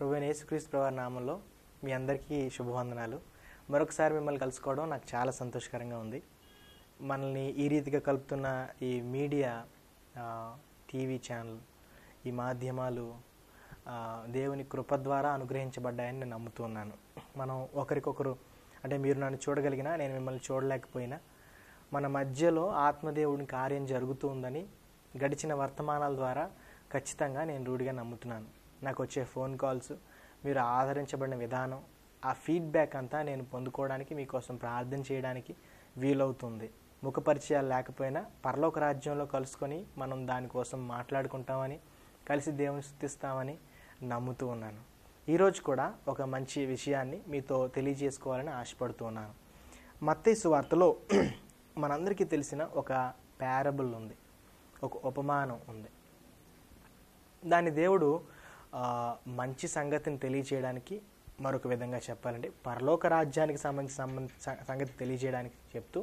ప్రభు యేసుక్రీస్తు ప్రభు నామంలో మీ అందరికీ శుభవందనాలు మరొకసారి మిమ్మల్ని కలుసుకోవడం నాకు చాలా సంతోషకరంగా ఉంది మనల్ని ఈ రీతిగా కలుపుతున్న ఈ మీడియా టీవీ ఛానల్ ఈ మాధ్యమాలు దేవుని కృప ద్వారా అనుగ్రహించబడ్డాయని నేను నమ్ముతున్నాను మనం ఒకరికొకరు అంటే మీరు నన్ను చూడగలిగినా నేను మిమ్మల్ని చూడలేకపోయినా మన మధ్యలో ఆత్మదేవుడి కార్యం జరుగుతుందని గడిచిన వర్తమానాల ద్వారా ఖచ్చితంగా నేను రూఢిగా నమ్ముతున్నాను నాకు వచ్చే ఫోన్ కాల్స్ మీరు ఆదరించబడిన విధానం ఆ ఫీడ్బ్యాక్ అంతా నేను పొందుకోవడానికి మీకోసం ప్రార్థన చేయడానికి వీలవుతుంది ముఖపరిచయాలు లేకపోయినా పరలోక రాజ్యంలో కలుసుకొని మనం దానికోసం మాట్లాడుకుంటామని కలిసి దేవుని స్థుతిస్తామని నమ్ముతూ ఉన్నాను ఈరోజు కూడా ఒక మంచి విషయాన్ని మీతో తెలియజేసుకోవాలని ఆశపడుతూ ఉన్నాను మత్తేసు వార్తలో మనందరికీ తెలిసిన ఒక ప్యారబుల్ ఉంది ఒక ఉపమానం ఉంది దాని దేవుడు మంచి సంగతిని తెలియచేయడానికి మరొక విధంగా చెప్పాలంటే పరలోక రాజ్యానికి సంబంధించిన సంగతి తెలియజేయడానికి చెప్తూ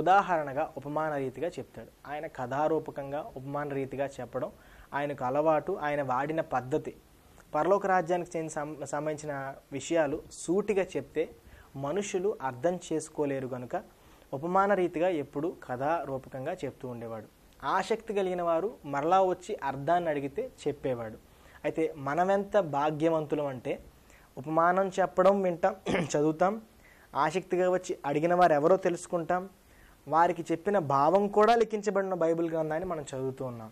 ఉదాహరణగా ఉపమాన రీతిగా చెప్తాడు ఆయన కథారూపకంగా ఉపమాన రీతిగా చెప్పడం ఆయనకు అలవాటు ఆయన వాడిన పద్ధతి పరలోక రాజ్యానికి చెందిన సంబంధించిన విషయాలు సూటిగా చెప్తే మనుషులు అర్థం చేసుకోలేరు కనుక ఉపమాన రీతిగా ఎప్పుడు కథారూపకంగా చెప్తూ ఉండేవాడు ఆసక్తి కలిగిన వారు మరలా వచ్చి అర్థాన్ని అడిగితే చెప్పేవాడు అయితే మనమెంత భాగ్యవంతులం అంటే ఉపమానం చెప్పడం వింటాం చదువుతాం ఆసక్తిగా వచ్చి అడిగిన వారు ఎవరో తెలుసుకుంటాం వారికి చెప్పిన భావం కూడా లిఖించబడిన బైబిల్ గ్రంథాన్ని మనం చదువుతూ ఉన్నాం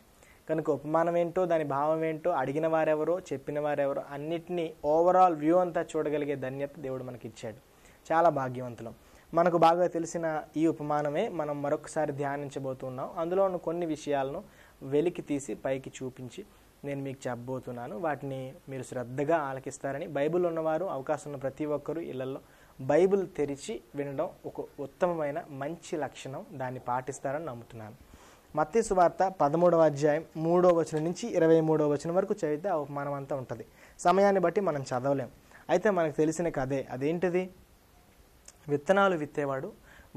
కనుక ఉపమానం ఏంటో దాని భావం ఏంటో అడిగిన వారెవరో చెప్పిన వారెవరో అన్నిటినీ ఓవరాల్ వ్యూ అంతా చూడగలిగే ధన్యత దేవుడు మనకి ఇచ్చాడు చాలా భాగ్యవంతులం మనకు బాగా తెలిసిన ఈ ఉపమానమే మనం మరొకసారి ధ్యానించబోతున్నాం అందులో ఉన్న కొన్ని విషయాలను వెలికి తీసి పైకి చూపించి నేను మీకు చెప్పబోతున్నాను వాటిని మీరు శ్రద్ధగా ఆలకిస్తారని బైబిల్ ఉన్నవారు అవకాశం ఉన్న ప్రతి ఒక్కరూ ఇళ్లలో బైబిల్ తెరిచి వినడం ఒక ఉత్తమమైన మంచి లక్షణం దాన్ని పాటిస్తారని నమ్ముతున్నాను మత్తి వార్త పదమూడవ అధ్యాయం మూడో వచనం నుంచి ఇరవై మూడో వచనం వరకు చదివితే అవమానం అంతా ఉంటుంది సమయాన్ని బట్టి మనం చదవలేం అయితే మనకు తెలిసిన కథే అదేంటిది విత్తనాలు విత్తేవాడు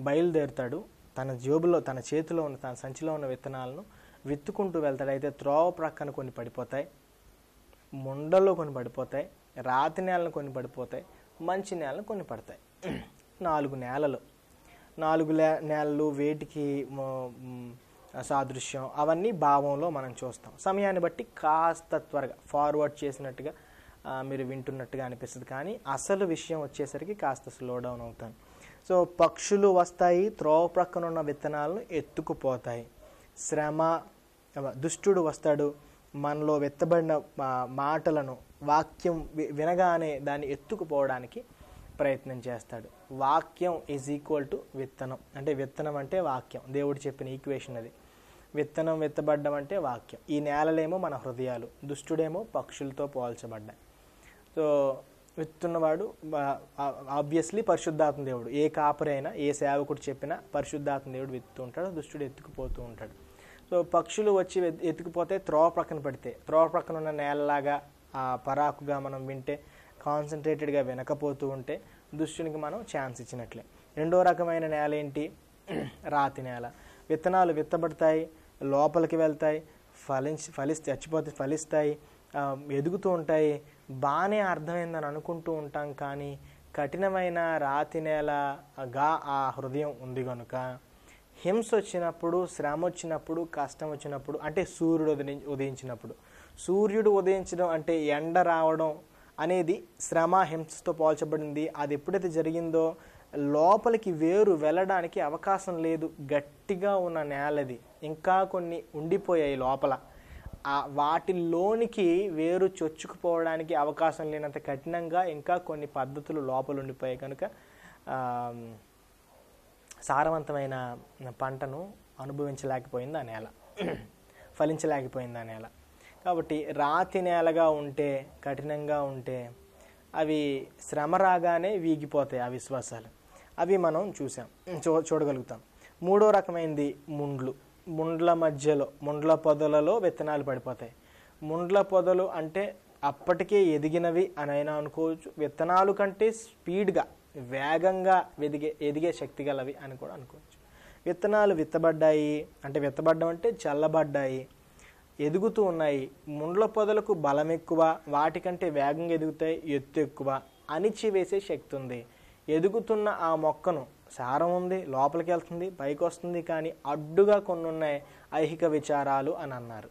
బయలుదేరుతాడు తన జోబులో తన చేతిలో ఉన్న తన సంచిలో ఉన్న విత్తనాలను విత్తుకుంటూ వెళ్తాడు అయితే త్రోవ ప్రక్కన కొన్ని పడిపోతాయి ముండల్లో కొన్ని పడిపోతాయి రాతి నేలను కొన్ని పడిపోతాయి మంచి నేలను కొన్ని పడతాయి నాలుగు నేలలు నాలుగు నేలలు వేటికి సాదృశ్యం అవన్నీ భావంలో మనం చూస్తాం సమయాన్ని బట్టి కాస్త త్వరగా ఫార్వర్డ్ చేసినట్టుగా మీరు వింటున్నట్టుగా అనిపిస్తుంది కానీ అసలు విషయం వచ్చేసరికి కాస్త స్లో డౌన్ అవుతాను సో పక్షులు వస్తాయి త్రోవ ప్రక్కన ఉన్న విత్తనాలను ఎత్తుకుపోతాయి శ్రమ దుష్టుడు వస్తాడు మనలో వెత్తబడిన మాటలను వాక్యం వినగానే దాన్ని ఎత్తుకుపోవడానికి ప్రయత్నం చేస్తాడు వాక్యం ఈజ్ ఈక్వల్ టు విత్తనం అంటే విత్తనం అంటే వాక్యం దేవుడు చెప్పిన ఈక్వేషన్ అది విత్తనం విత్తబడ్డం అంటే వాక్యం ఈ నేలలేమో మన హృదయాలు దుష్టుడేమో పక్షులతో పోల్చబడ్డాయి సో విత్తున్నవాడు ఆబ్వియస్లీ పరిశుద్ధాత్మ దేవుడు ఏ కాపరైనా ఏ సేవకుడు చెప్పినా పరిశుద్ధాత్మ దేవుడు విత్తు ఉంటాడు దుష్టుడు ఎత్తుకుపోతూ ఉంటాడు సో పక్షులు వచ్చి ఎత్తుకుపోతే త్రోవ ప్రక్కన పడితే త్రోవ ప్రక్కన ఉన్న నేలలాగా ఆ పరాకుగా మనం వింటే కాన్సన్ట్రేటెడ్గా వినకపోతూ ఉంటే దుష్టునికి మనం ఛాన్స్ ఇచ్చినట్లే రెండో రకమైన నేల ఏంటి రాతి నేల విత్తనాలు విత్తబడతాయి లోపలికి వెళ్తాయి ఫలించి ఫలిస్తే చచ్చిపోతే ఫలిస్తాయి ఎదుగుతూ ఉంటాయి బాగానే అర్థమైందని అనుకుంటూ ఉంటాం కానీ కఠినమైన రాతి నేలగా ఆ హృదయం ఉంది కనుక హింస వచ్చినప్పుడు శ్రమ వచ్చినప్పుడు కష్టం వచ్చినప్పుడు అంటే సూర్యుడు ఉదయించినప్పుడు సూర్యుడు ఉదయించడం అంటే ఎండ రావడం అనేది శ్రమ హింసతో పోల్చబడింది అది ఎప్పుడైతే జరిగిందో లోపలికి వేరు వెళ్ళడానికి అవకాశం లేదు గట్టిగా ఉన్న నేలది ఇంకా కొన్ని ఉండిపోయాయి లోపల ఆ వాటిలోనికి వేరు చొచ్చుకుపోవడానికి అవకాశం లేనంత కఠినంగా ఇంకా కొన్ని పద్ధతులు లోపల ఉండిపోయాయి కనుక సారవంతమైన పంటను అనుభవించలేకపోయింది ఆ నేల ఫలించలేకపోయింది ఆ నేల కాబట్టి రాతి నేలగా ఉంటే కఠినంగా ఉంటే అవి శ్రమ రాగానే వీగిపోతాయి ఆ విశ్వాసాలు అవి మనం చూసాం చూ చూడగలుగుతాం మూడో రకమైనది ముండ్లు ముండ్ల మధ్యలో ముండ్ల పొదలలో విత్తనాలు పడిపోతాయి ముండ్ల పొదలు అంటే అప్పటికే ఎదిగినవి అనైనా అనుకోవచ్చు విత్తనాలు కంటే స్పీడ్గా వేగంగా ఎదిగే ఎదిగే శక్తి గలవి అని కూడా అనుకోవచ్చు విత్తనాలు విత్తబడ్డాయి అంటే విత్తబడ్డం అంటే చల్లబడ్డాయి ఎదుగుతూ ఉన్నాయి ముండ్ల పొదలకు బలం ఎక్కువ వాటికంటే వేగంగా ఎదుగుతాయి ఎత్తు ఎక్కువ వేసే శక్తి ఉంది ఎదుగుతున్న ఆ మొక్కను సారం ఉంది లోపలికి వెళ్తుంది పైకి వస్తుంది కానీ అడ్డుగా కొన్ని ఉన్నాయి ఐహిక విచారాలు అని అన్నారు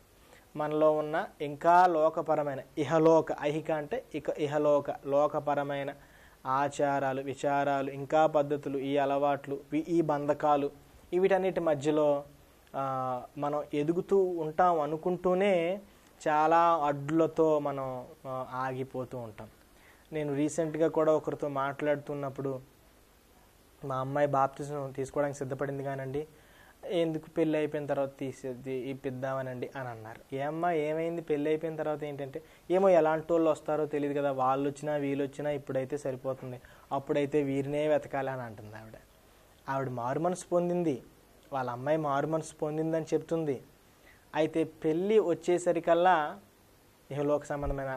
మనలో ఉన్న ఇంకా లోకపరమైన ఇహలోక ఐహిక అంటే ఇక ఇహలోక లోకపరమైన ఆచారాలు విచారాలు ఇంకా పద్ధతులు ఈ అలవాట్లు ఈ బంధకాలు వీటన్నిటి మధ్యలో మనం ఎదుగుతూ ఉంటాం అనుకుంటూనే చాలా అడ్లతో మనం ఆగిపోతూ ఉంటాం నేను రీసెంట్గా కూడా ఒకరితో మాట్లాడుతున్నప్పుడు మా అమ్మాయి బాప్తిజం తీసుకోవడానికి సిద్ధపడింది కానండి ఎందుకు పెళ్ళి అయిపోయిన తర్వాత తీసేది ఇప్పిద్దామనండి అని అన్నారు ఏమ్మా ఏమైంది పెళ్ళి అయిపోయిన తర్వాత ఏంటంటే ఏమో ఎలాంటి వాళ్ళు వస్తారో తెలియదు కదా వాళ్ళు వచ్చినా వీళ్ళు వచ్చినా ఇప్పుడైతే సరిపోతుంది అప్పుడైతే వీరినే వెతకాలి అని అంటుంది ఆవిడ ఆవిడ మారు మనసు పొందింది వాళ్ళ అమ్మాయి మారు మనసు పొందిందని చెప్తుంది అయితే పెళ్ళి వచ్చేసరికల్లా ఇహలోక సంబంధమైన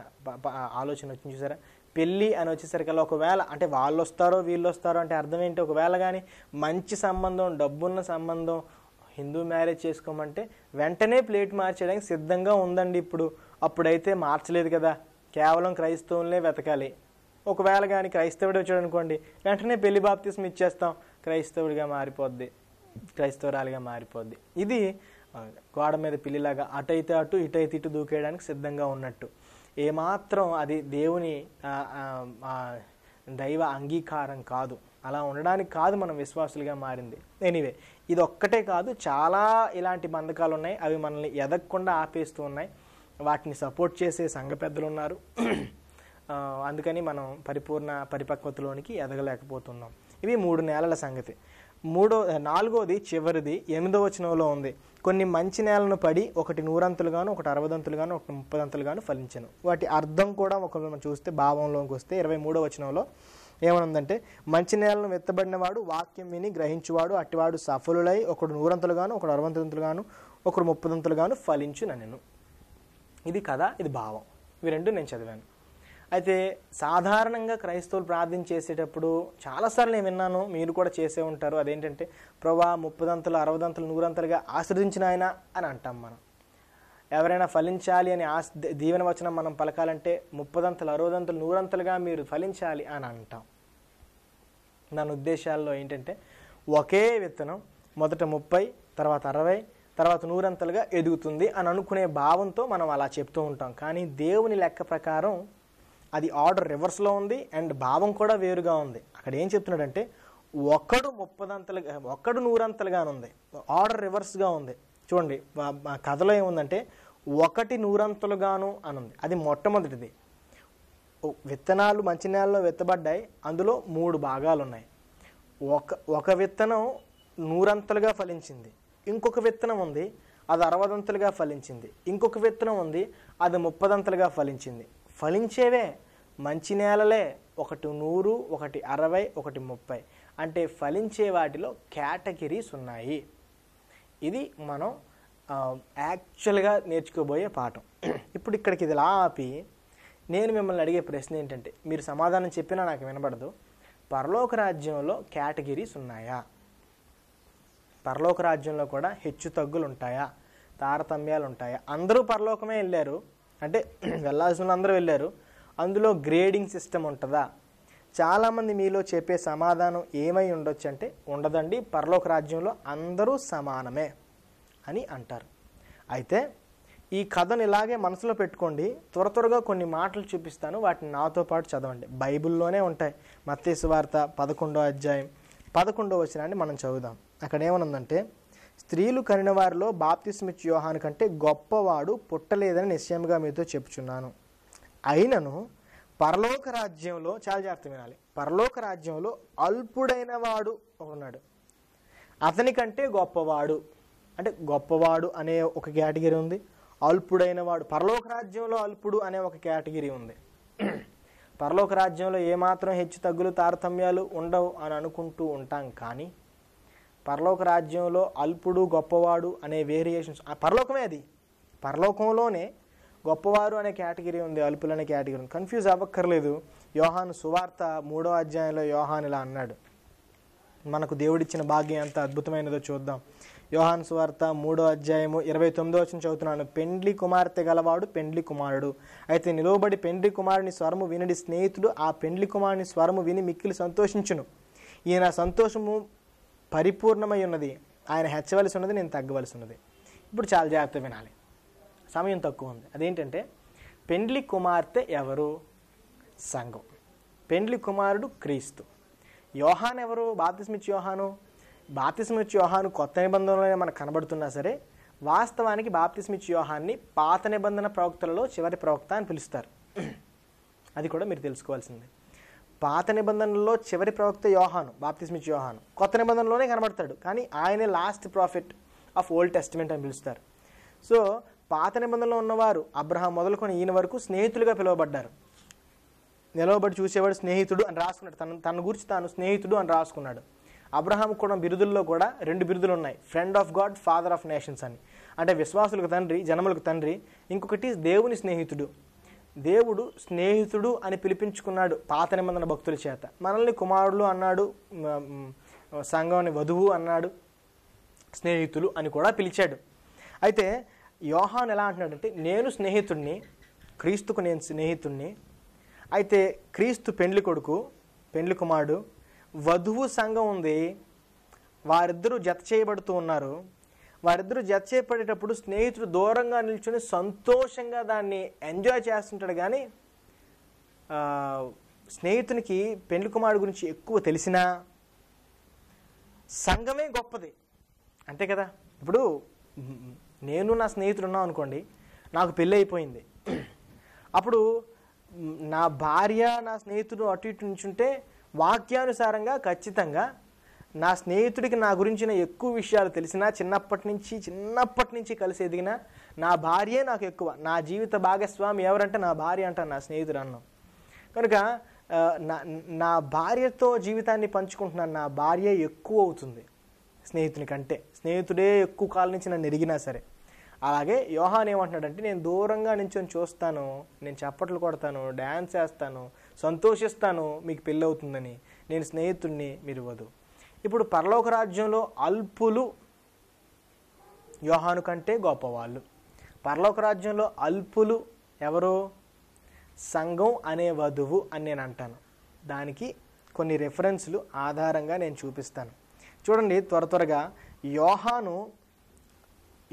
ఆలోచన వచ్చింది చూసారా పెళ్ళి అని వచ్చేసరికల్లా ఒకవేళ అంటే వాళ్ళు వస్తారో వీళ్ళు వస్తారో అంటే అర్థం ఏంటి ఒకవేళ కానీ మంచి సంబంధం డబ్బున్న సంబంధం హిందూ మ్యారేజ్ చేసుకోమంటే వెంటనే ప్లేట్ మార్చేయడానికి సిద్ధంగా ఉందండి ఇప్పుడు అప్పుడైతే మార్చలేదు కదా కేవలం క్రైస్తవులనే వెతకాలి ఒకవేళ కానీ క్రైస్తవుడు వచ్చాడు అనుకోండి వెంటనే పెళ్లి బాప్తిస్మ ఇచ్చేస్తాం క్రైస్తవుడిగా మారిపోద్ది క్రైస్తవురాలిగా మారిపోద్ది ఇది గోడ మీద పిల్లిలాగా అటైతే అటు ఇటైతే ఇటు దూకేయడానికి సిద్ధంగా ఉన్నట్టు ఏమాత్రం అది దేవుని దైవ అంగీకారం కాదు అలా ఉండడానికి కాదు మనం విశ్వాసులుగా మారింది ఎనీవే ఇది ఒక్కటే కాదు చాలా ఇలాంటి బంధకాలు ఉన్నాయి అవి మనల్ని ఎదగకుండా ఆపేస్తూ ఉన్నాయి వాటిని సపోర్ట్ చేసే సంఘ పెద్దలు ఉన్నారు అందుకని మనం పరిపూర్ణ పరిపక్వతలోనికి ఎదగలేకపోతున్నాం ఇవి మూడు నెలల సంగతి మూడో నాలుగోది చివరిది ఎనిమిదో వచనంలో ఉంది కొన్ని మంచి నేలను పడి ఒకటి నూరంతులుగాను ఒకటి అరవదంతులుగాను ఒకటి ముప్పదంతులుగాను ఫలించను వాటి అర్థం కూడా ఒక చూస్తే భావంలోకి వస్తే ఇరవై మూడో వచనంలో ఏమనుందంటే మంచి నేలను వాడు వాక్యం విని గ్రహించువాడు అట్టివాడు సఫలులై ఒకడు నూరంతులుగాను ఒకడు అరవంతంతులుగాను ఒకడు ముప్పదంతులుగాను ఫలించు నేను ఇది కథ ఇది భావం ఇవి రెండు నేను చదివాను అయితే సాధారణంగా క్రైస్తవులు ప్రార్థన చేసేటప్పుడు చాలాసార్లు నేను విన్నాను మీరు కూడా చేసే ఉంటారు అదేంటంటే ప్రభా ముప్పదంతలు అరవదంతలు నూరంతలుగా ఆశ్రదించిన ఆయన అని అంటాం మనం ఎవరైనా ఫలించాలి అని ఆశ దీవెన వచనం మనం పలకాలంటే ముప్పదంతలు అరవదంతలు నూరంతలుగా మీరు ఫలించాలి అని అంటాం దాని ఉద్దేశాల్లో ఏంటంటే ఒకే విత్తనం మొదట ముప్పై తర్వాత అరవై తర్వాత నూరంతలుగా ఎదుగుతుంది అని అనుకునే భావంతో మనం అలా చెప్తూ ఉంటాం కానీ దేవుని లెక్క ప్రకారం అది ఆర్డర్ రివర్స్లో ఉంది అండ్ భావం కూడా వేరుగా ఉంది అక్కడ ఏం చెప్తున్నాడంటే ఒక్కడు ముప్పదంతలుగా ఒక్కడు నూరంతలుగానుంది ఆర్డర్ రివర్స్గా ఉంది చూడండి కథలో ఏముందంటే ఒకటి అని అనుంది అది మొట్టమొదటిది విత్తనాలు మంచి నేలలో విత్తబడ్డాయి అందులో మూడు భాగాలు ఉన్నాయి ఒక ఒక విత్తనం నూరంతలుగా ఫలించింది ఇంకొక విత్తనం ఉంది అది అరవదంతలుగా ఫలించింది ఇంకొక విత్తనం ఉంది అది ముప్పదంతలుగా ఫలించింది ఫలించేవే మంచి నేలలే ఒకటి నూరు ఒకటి అరవై ఒకటి ముప్పై అంటే ఫలించే వాటిలో కేటగిరీస్ ఉన్నాయి ఇది మనం యాక్చువల్గా నేర్చుకోబోయే పాఠం ఇప్పుడు ఇక్కడికి ఇది ఆపి నేను మిమ్మల్ని అడిగే ప్రశ్న ఏంటంటే మీరు సమాధానం చెప్పినా నాకు వినబడదు పరలోక రాజ్యంలో కేటగిరీస్ ఉన్నాయా పరలోక రాజ్యంలో కూడా హెచ్చు తగ్గులు ఉంటాయా తారతమ్యాలు ఉంటాయా అందరూ పరలోకమే వెళ్ళారు అంటే వెళ్ళాల్సిన అందరూ వెళ్ళారు అందులో గ్రేడింగ్ సిస్టమ్ ఉంటుందా చాలామంది మీలో చెప్పే సమాధానం ఏమై ఉండొచ్చు అంటే ఉండదండి పరలోక రాజ్యంలో అందరూ సమానమే అని అంటారు అయితే ఈ కథను ఇలాగే మనసులో పెట్టుకోండి త్వర త్వరగా కొన్ని మాటలు చూపిస్తాను వాటిని నాతో పాటు చదవండి బైబిల్లోనే ఉంటాయి మత్తేసు వార్త పదకొండో అధ్యాయం పదకొండో వచనాన్ని మనం చదువుదాం అక్కడ ఏమనుందంటే స్త్రీలు కనిన వారిలో బాప్తిస్మిచ్ యోహాను కంటే గొప్పవాడు పుట్టలేదని నిశ్చయంగా మీతో చెప్పుచున్నాను అయినను పరలోక రాజ్యంలో చాలా జాగ్రత్త వినాలి పరలోక రాజ్యంలో అల్పుడైన వాడు ఉన్నాడు అతనికంటే గొప్పవాడు అంటే గొప్పవాడు అనే ఒక కేటగిరీ ఉంది అల్పుడైన వాడు పరలోక రాజ్యంలో అల్పుడు అనే ఒక కేటగిరీ ఉంది పరలోక రాజ్యంలో ఏమాత్రం హెచ్చు తగ్గులు తారతమ్యాలు ఉండవు అని అనుకుంటూ ఉంటాం కానీ పరలోక రాజ్యంలో అల్పుడు గొప్పవాడు అనే వేరియేషన్స్ పరలోకమే అది పరలోకంలోనే గొప్పవారు అనే కేటగిరీ ఉంది అల్పులు అనే కేటగిరీ ఉంది కన్ఫ్యూజ్ అవ్వక్కర్లేదు యోహాను సువార్త మూడో అధ్యాయంలో యోహాన్ ఇలా అన్నాడు మనకు దేవుడిచ్చిన భాగ్యం ఎంత అద్భుతమైనదో చూద్దాం యోహాన్ సువార్త మూడో అధ్యాయము ఇరవై తొమ్మిదో వచ్చిన చదువుతున్నాను పెండ్లి కుమార్తె గలవాడు పెండ్లి కుమారుడు అయితే నిలువబడి పెండ్లి కుమారుని స్వరము వినడి స్నేహితుడు ఆ పెండ్లి కుమారుని స్వరము విని మిక్కిలి సంతోషించును ఈయన సంతోషము పరిపూర్ణమై ఉన్నది ఆయన హెచ్చవలసి ఉన్నది నేను తగ్గవలసి ఉన్నది ఇప్పుడు చాలా జాగ్రత్త వినాలి సమయం తక్కువ ఉంది అదేంటంటే పెండ్లి కుమార్తె ఎవరు సంఘం పెండ్లి కుమారుడు క్రీస్తు యోహాన్ ఎవరు బాప్తిస్మిచ్ యోహాను బాప్తిస్మిచ్ యోహాను కొత్త నిబంధనలోనే మనకు కనబడుతున్నా సరే వాస్తవానికి బాప్తిస్మిచ్ యోహాన్ని పాత నిబంధన ప్రవక్తలలో చివరి ప్రవక్త అని పిలుస్తారు అది కూడా మీరు తెలుసుకోవాల్సిందే పాత నిబంధనలో చివరి ప్రవక్త యోహాను బాప్తిస్మిచ్ యోహాను కొత్త నిబంధనలోనే కనబడతాడు కానీ ఆయనే last prophet of old testament అని పిలుస్తారు సో పాత నిబంధనలో ఉన్నవారు అబ్రహాం మొదలుకొని ఈయన వరకు స్నేహితులుగా పిలువబడ్డారు నిలవబడి చూసేవాడు స్నేహితుడు అని రాసుకున్నాడు తన తన గురించి తాను స్నేహితుడు అని రాసుకున్నాడు అబ్రహాం కూడా బిరుదుల్లో కూడా రెండు బిరుదులు ఉన్నాయి friend of God father of nations అని అంటే విశ్వాసులకు తండ్రి జనములకు తండ్రి ఇంకొకటి దేవుని స్నేహితుడు దేవుడు స్నేహితుడు అని పిలిపించుకున్నాడు పాత నిబంధన భక్తుల చేత మనల్ని కుమారుడు అన్నాడు సంఘాన్ని వధువు అన్నాడు స్నేహితులు అని కూడా పిలిచాడు అయితే యోహాన్ ఎలా అంటున్నాడంటే నేను స్నేహితుడిని క్రీస్తుకు నేను స్నేహితుణ్ణి అయితే క్రీస్తు పెండ్లి కొడుకు పెండ్లి కుమారుడు వధువు సంఘం ఉంది వారిద్దరూ జత చేయబడుతూ ఉన్నారు వారిద్దరూ జత చేయబడేటప్పుడు స్నేహితుడు దూరంగా నిల్చుని సంతోషంగా దాన్ని ఎంజాయ్ చేస్తుంటాడు కానీ స్నేహితునికి పెండ్లి కుమారుడు గురించి ఎక్కువ తెలిసినా సంఘమే గొప్పది అంతే కదా ఇప్పుడు నేను నా స్నేహితుడు ఉన్నాం అనుకోండి నాకు పెళ్ళి అయిపోయింది అప్పుడు నా భార్య నా స్నేహితుడు అటు ఇటు నుంచుంటే వాక్యానుసారంగా ఖచ్చితంగా నా స్నేహితుడికి నా గురించిన ఎక్కువ విషయాలు తెలిసినా చిన్నప్పటి నుంచి చిన్నప్పటి నుంచి కలిసి ఎదిగిన నా భార్యే నాకు ఎక్కువ నా జీవిత భాగస్వామి ఎవరంటే నా భార్య అంటాను నా స్నేహితుడు అన్నాం కనుక నా నా భార్యతో జీవితాన్ని పంచుకుంటున్నాను నా భార్య ఎక్కువ అవుతుంది స్నేహితుని కంటే స్నేహితుడే ఎక్కువ కాలం నుంచి నన్ను ఎరిగినా సరే అలాగే యోహాన్ ఏమంటున్నాడంటే నేను దూరంగా నించొని చూస్తాను నేను చప్పట్లు కొడతాను డ్యాన్స్ వేస్తాను సంతోషిస్తాను మీకు పెళ్ళి అవుతుందని నేను స్నేహితుడిని మీరు వదు ఇప్పుడు పరలోక రాజ్యంలో అల్పులు యోహాను కంటే గొప్పవాళ్ళు పరలోక రాజ్యంలో అల్పులు ఎవరు సంఘం అనే వధువు అని నేను అంటాను దానికి కొన్ని రెఫరెన్స్లు ఆధారంగా నేను చూపిస్తాను చూడండి త్వర త్వరగా యోహాను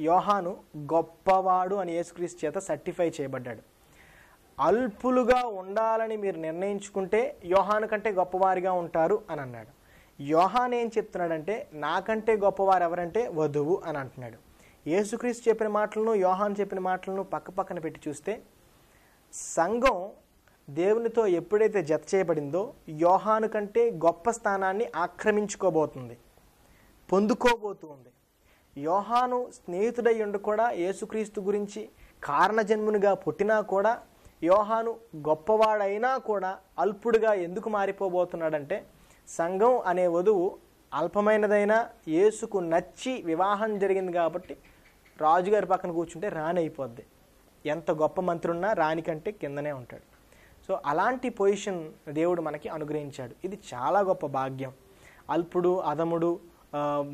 యోహాను గొప్పవాడు అని యేసుక్రీస్తు చేత సర్టిఫై చేయబడ్డాడు అల్పులుగా ఉండాలని మీరు నిర్ణయించుకుంటే యోహాను కంటే గొప్పవారిగా ఉంటారు అని అన్నాడు యోహాన్ ఏం చెప్తున్నాడంటే నాకంటే గొప్పవారు ఎవరంటే వధువు అని అంటున్నాడు యేసుక్రీస్ చెప్పిన మాటలను యోహాన్ చెప్పిన మాటలను పక్క పక్కన పెట్టి చూస్తే సంఘం దేవునితో ఎప్పుడైతే జత చేయబడిందో యోహాను కంటే గొప్ప స్థానాన్ని ఆక్రమించుకోబోతుంది పొందుకోబోతూ ఉంది యోహాను స్నేహితుడై ఉండి కూడా యేసుక్రీస్తు గురించి కారణజన్మునిగా పుట్టినా కూడా యోహాను గొప్పవాడైనా కూడా అల్పుడుగా ఎందుకు మారిపోబోతున్నాడంటే సంఘం అనే వధువు అల్పమైనదైనా యేసుకు నచ్చి వివాహం జరిగింది కాబట్టి రాజుగారి పక్కన కూర్చుంటే రాణి అయిపోద్ది ఎంత గొప్ప మంత్రున్నా రాణి కంటే కిందనే ఉంటాడు సో అలాంటి పొజిషన్ దేవుడు మనకి అనుగ్రహించాడు ఇది చాలా గొప్ప భాగ్యం అల్పుడు అదముడు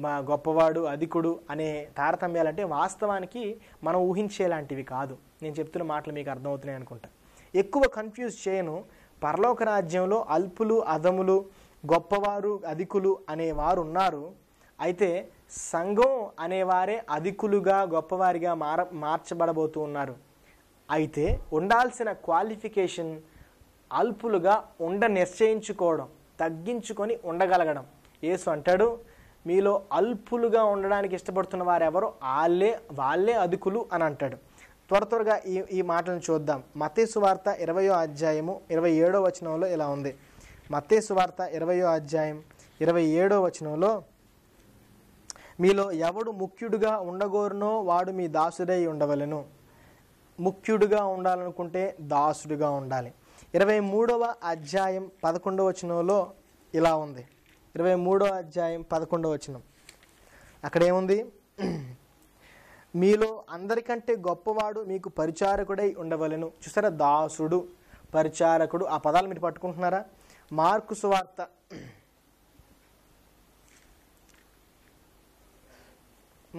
మా గొప్పవాడు అధికుడు అనే తారతమ్యాలంటే వాస్తవానికి మనం ఊహించేలాంటివి కాదు నేను చెప్తున్న మాటలు మీకు అర్థమవుతున్నాయి అనుకుంటా ఎక్కువ కన్ఫ్యూజ్ చేయను పరలోక రాజ్యంలో అల్పులు అధములు గొప్పవారు అధికులు అనేవారు ఉన్నారు అయితే సంఘం అనేవారే అధికులుగా గొప్పవారిగా మార మార్చబడబోతూ ఉన్నారు అయితే ఉండాల్సిన క్వాలిఫికేషన్ అల్పులుగా ఉండ నిశ్చయించుకోవడం తగ్గించుకొని ఉండగలగడం యేసు అంటాడు మీలో అల్పులుగా ఉండడానికి ఇష్టపడుతున్న వారెవరో వాళ్ళే వాళ్ళే అదుకులు అని అంటాడు త్వర త్వరగా ఈ ఈ మాటలను చూద్దాం మతేసు వార్త ఇరవయో అధ్యాయము ఇరవై ఏడో వచనంలో ఇలా ఉంది మతేసు వార్త ఇరవయో అధ్యాయం ఇరవై ఏడో వచనంలో మీలో ఎవడు ముఖ్యుడుగా ఉండగోరునో వాడు మీ దాసుడై ఉండవలను ముఖ్యుడుగా ఉండాలనుకుంటే దాసుడుగా ఉండాలి ఇరవై మూడవ అధ్యాయం పదకొండవ వచనంలో ఇలా ఉంది ఇరవై మూడో అధ్యాయం పదకొండో వచనం అక్కడేముంది మీలో అందరికంటే గొప్పవాడు మీకు పరిచారకుడై ఉండవలను చూసారా దాసుడు పరిచారకుడు ఆ పదాలు మీరు పట్టుకుంటున్నారా మార్కు సువార్త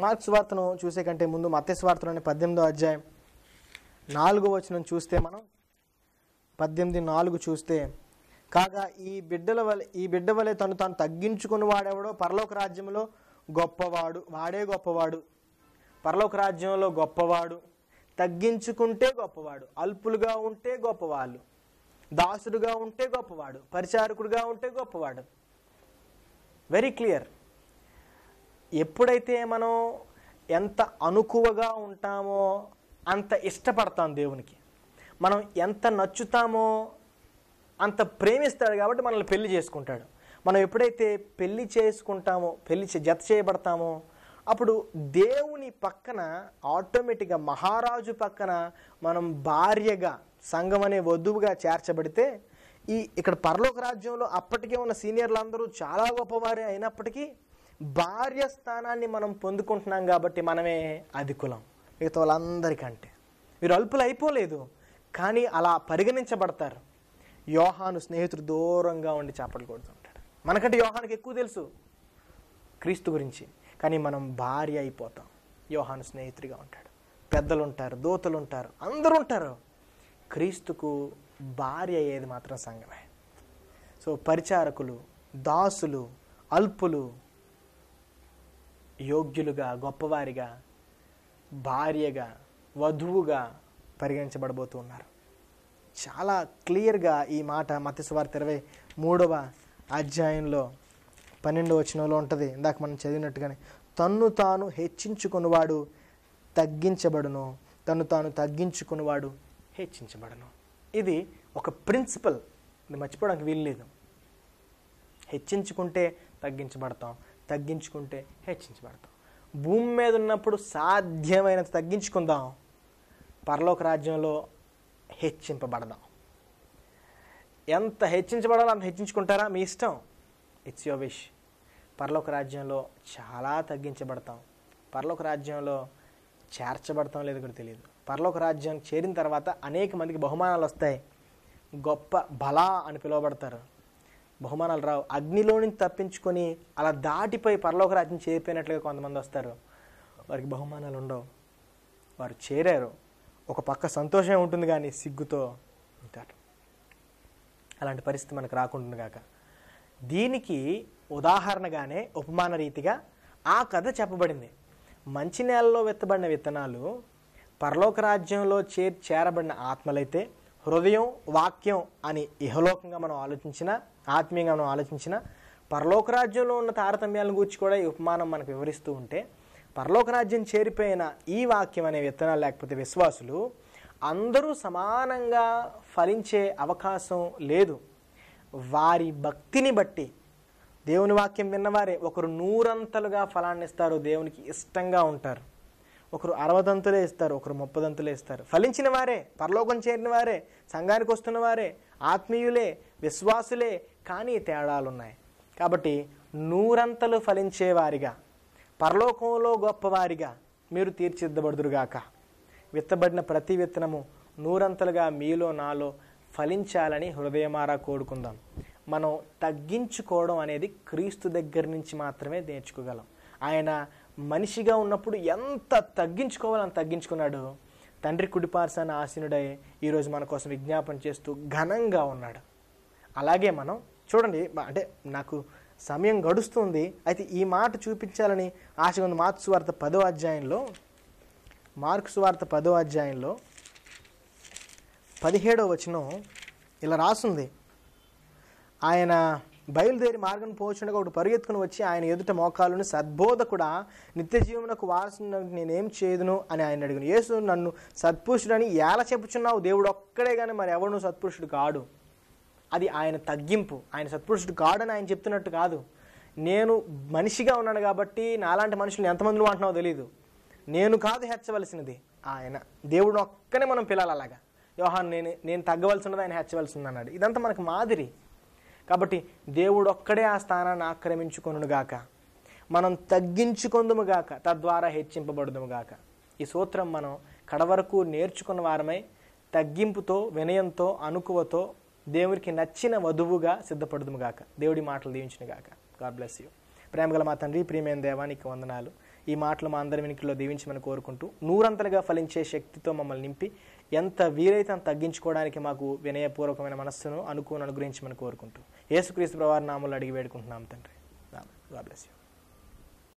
మార్క్స్ వార్తను చూసే కంటే ముందు మత్స్వార్తలోని పద్దెనిమిదో అధ్యాయం నాలుగో వచనం చూస్తే మనం పద్దెనిమిది నాలుగు చూస్తే కాగా ఈ బిడ్డల వలె ఈ బిడ్డ వలె తను తాను తగ్గించుకుని వాడెవడో పరలోక రాజ్యంలో గొప్పవాడు వాడే గొప్పవాడు పరలోక రాజ్యంలో గొప్పవాడు తగ్గించుకుంటే గొప్పవాడు అల్పులుగా ఉంటే గొప్పవాళ్ళు దాసుడుగా ఉంటే గొప్పవాడు పరిచారకుడుగా ఉంటే గొప్పవాడు వెరీ క్లియర్ ఎప్పుడైతే మనం ఎంత అనుకువగా ఉంటామో అంత ఇష్టపడతాం దేవునికి మనం ఎంత నచ్చుతామో అంత ప్రేమిస్తాడు కాబట్టి మనల్ని పెళ్లి చేసుకుంటాడు మనం ఎప్పుడైతే పెళ్లి చేసుకుంటామో పెళ్లి జత చేయబడతామో అప్పుడు దేవుని పక్కన ఆటోమేటిక్గా మహారాజు పక్కన మనం భార్యగా సంఘం అనే వధువుగా చేర్చబడితే ఈ ఇక్కడ పరలోక రాజ్యంలో అప్పటికే ఉన్న సీనియర్లు అందరూ చాలా గొప్పవారే అయినప్పటికీ భార్య స్థానాన్ని మనం పొందుకుంటున్నాం కాబట్టి మనమే అధికులం మిగతా వాళ్ళందరికంటే వీరు అల్పులు అయిపోలేదు కానీ అలా పరిగణించబడతారు యోహాను స్నేహితుడు దూరంగా ఉండి చేపలు కొడుతుంటాడు మనకంటే యోహానికి ఎక్కువ తెలుసు క్రీస్తు గురించి కానీ మనం భార్య అయిపోతాం యోహాను స్నేహితుడిగా ఉంటాడు పెద్దలు ఉంటారు దోతలు ఉంటారు అందరూ ఉంటారు క్రీస్తుకు భార్య అయ్యేది మాత్రం సంఘమే సో పరిచారకులు దాసులు అల్పులు యోగ్యులుగా గొప్పవారిగా భార్యగా వధువుగా పరిగణించబడబోతున్నారు చాలా క్లియర్గా ఈ మాట మత్స్యవార్త ఇరవై మూడవ అధ్యాయంలో పన్నెండవ వచనంలో ఉంటుంది ఇందాక మనం చదివినట్టుగానే తన్ను తాను హెచ్చించుకునివాడు తగ్గించబడును తను తాను తగ్గించుకునివాడు హెచ్చించబడను ఇది ఒక ప్రిన్సిపల్ ఇది మర్చిపోవడానికి వీలు లేదు హెచ్చించుకుంటే తగ్గించబడతాం తగ్గించుకుంటే హెచ్చించబడతాం భూమి మీద ఉన్నప్పుడు సాధ్యమైనంత తగ్గించుకుందాం పరలోక రాజ్యంలో హెచ్చింపబడదాం ఎంత హెచ్చించబడాలో అంత హెచ్చించుకుంటారా మీ ఇష్టం ఇట్స్ యువర్ విష్ పర్లోక రాజ్యంలో చాలా తగ్గించబడతాం పర్లోక రాజ్యంలో చేర్చబడతాం లేదు కూడా తెలియదు పర్లోక రాజ్యం చేరిన తర్వాత అనేక మందికి బహుమానాలు వస్తాయి గొప్ప బలా అని పిలువబడతారు బహుమానాలు రావు అగ్నిలోని తప్పించుకొని అలా దాటిపోయి పర్లోక రాజ్యం చేరిపోయినట్లుగా కొంతమంది వస్తారు వారికి బహుమానాలు ఉండవు వారు చేరారు ఒక పక్క సంతోషం ఉంటుంది కానీ సిగ్గుతో ఉంటారు అలాంటి పరిస్థితి మనకు రాకుండా కాక దీనికి ఉదాహరణగానే ఉపమాన రీతిగా ఆ కథ చెప్పబడింది మంచి నేలలో విత్తబడిన విత్తనాలు పరలోక రాజ్యంలో చేర్ చేరబడిన ఆత్మలైతే హృదయం వాక్యం అని ఇహలోకంగా మనం ఆలోచించిన ఆత్మీయంగా మనం ఆలోచించిన పరలోక రాజ్యంలో ఉన్న తారతమ్యాలను గురించి కూడా ఈ ఉపమానం మనకు వివరిస్తూ ఉంటే పరలోకరాజ్యం చేరిపోయిన ఈ వాక్యం అనే విత్తనాలు లేకపోతే విశ్వాసులు అందరూ సమానంగా ఫలించే అవకాశం లేదు వారి భక్తిని బట్టి దేవుని వాక్యం విన్నవారే ఒకరు నూరంతలుగా ఫలాన్ని ఇస్తారు దేవునికి ఇష్టంగా ఉంటారు ఒకరు అరవదంతులే ఇస్తారు ఒకరు ముప్పదంతులే ఇస్తారు ఫలించిన వారే పరలోకం చేరిన వారే సంఘానికి వస్తున్న వారే ఆత్మీయులే విశ్వాసులే కానీ తేడాలున్నాయి కాబట్టి నూరంతలు ఫలించేవారిగా పరలోకంలో గొప్పవారిగా మీరు తీర్చిద్దబడుదురుగాక విత్తబడిన ప్రతి విత్తనము నూరంతలుగా మీలో నాలో ఫలించాలని హృదయమారా కోరుకుందాం మనం తగ్గించుకోవడం అనేది క్రీస్తు దగ్గర నుంచి మాత్రమే నేర్చుకోగలం ఆయన మనిషిగా ఉన్నప్పుడు ఎంత తగ్గించుకోవాలని తగ్గించుకున్నాడు తండ్రి కుడిపార్సాన ఆశీనుడై ఈరోజు మన కోసం విజ్ఞాపన చేస్తూ ఘనంగా ఉన్నాడు అలాగే మనం చూడండి అంటే నాకు సమయం గడుస్తుంది అయితే ఈ మాట చూపించాలని ఆశ ఉంది మార్క్స్ వార్త పదో అధ్యాయంలో మార్క్స్ వార్త పదో అధ్యాయంలో పదిహేడో వచనం ఇలా రాసుంది ఆయన బయలుదేరి మార్గం పోచుండగా ఒకటి పరుగెత్తుకుని వచ్చి ఆయన ఎదుట మోకాలను కూడా నిత్య జీవనకు వారసును నేనేం చేయదును అని ఆయన అడిగిన యేసు నన్ను సత్పురుషుడని ఎలా చెప్పుచున్నావు దేవుడు ఒక్కడే కానీ మరి ఎవరు సత్పురుషుడు కాడు అది ఆయన తగ్గింపు ఆయన సత్పురుషుడు కాడని ఆయన చెప్తున్నట్టు కాదు నేను మనిషిగా ఉన్నాను కాబట్టి నాలాంటి మనుషులు ఎంతమంది వాంటున్నావు తెలియదు నేను కాదు హెచ్చవలసినది ఆయన దేవుడు ఒక్కనే మనం పిల్లలు అలాగా యోహాన్ నేను నేను తగ్గవలసినది ఆయన హెచ్చవలసింది అన్నాడు ఇదంతా మనకు మాదిరి కాబట్టి దేవుడు ఒక్కడే ఆ స్థానాన్ని ఆక్రమించుకొనుగాక మనం గాక తద్వారా గాక ఈ సూత్రం మనం కడవరకు నేర్చుకున్న వారమై తగ్గింపుతో వినయంతో అనుకువతో దేవుడికి నచ్చిన వధువుగా సిద్ధపడుదుము గాక దేవుడి మాటలు దీవించిన గాక గాడ్ బ్లెస్ యూ ప్రేమగల మా తండ్రి ప్రియమైన దేవానికి వందనాలు ఈ మాటలు మా అందరి వెనుకలో దీవించమని కోరుకుంటూ నూరంతలుగా ఫలించే శక్తితో మమ్మల్ని నింపి ఎంత వీలైతే అంత తగ్గించుకోవడానికి మాకు వినయపూర్వకమైన మనస్సును అనుకుని అనుగ్రహించమని కోరుకుంటూ యేసుక్రీస్తు ప్రవారి నామలు అడిగి వేడుకుంటున్నాం తండ్రి గాడ్ బ్లెస్ యూ